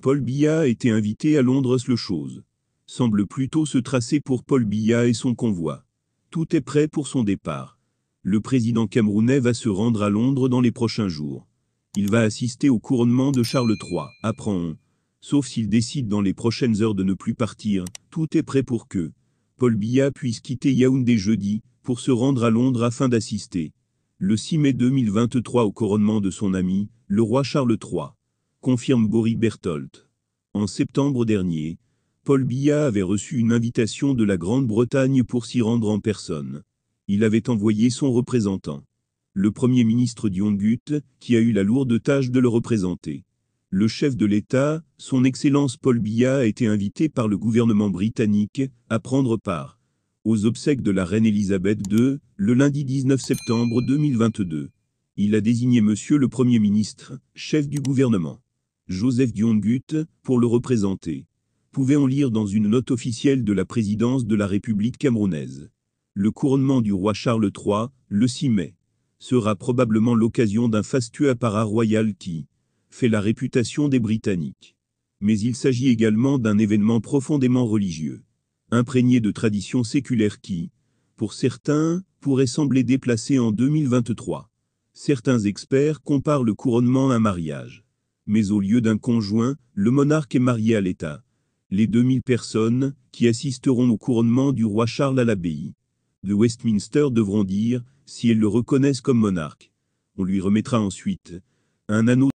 Paul Biya a été invité à Londres le chose. Semble plutôt se tracer pour Paul Biya et son convoi. Tout est prêt pour son départ. Le président camerounais va se rendre à Londres dans les prochains jours. Il va assister au couronnement de Charles III, apprend Sauf s'il décide dans les prochaines heures de ne plus partir, tout est prêt pour que Paul Biya puisse quitter Yaoundé jeudi pour se rendre à Londres afin d'assister le 6 mai 2023 au couronnement de son ami, le roi Charles III confirme Boris Bertolt. En septembre dernier, Paul Biya avait reçu une invitation de la Grande-Bretagne pour s'y rendre en personne. Il avait envoyé son représentant. Le Premier ministre Diongut, qui a eu la lourde tâche de le représenter. Le chef de l'État, son Excellence Paul Biya a été invité par le gouvernement britannique à prendre part aux obsèques de la reine Elisabeth II, le lundi 19 septembre 2022. Il a désigné Monsieur le Premier ministre, chef du gouvernement. Joseph Diongut, pour le représenter. pouvait en lire dans une note officielle de la présidence de la République camerounaise. Le couronnement du roi Charles III, le 6 mai, sera probablement l'occasion d'un fastueux apparat royal qui fait la réputation des Britanniques. Mais il s'agit également d'un événement profondément religieux, imprégné de traditions séculaires qui, pour certains, pourraient sembler déplacé en 2023. Certains experts comparent le couronnement à un mariage mais au lieu d'un conjoint, le monarque est marié à l'État. Les 2000 personnes qui assisteront au couronnement du roi Charles à l'abbaye de Westminster devront dire si elles le reconnaissent comme monarque. On lui remettra ensuite un anneau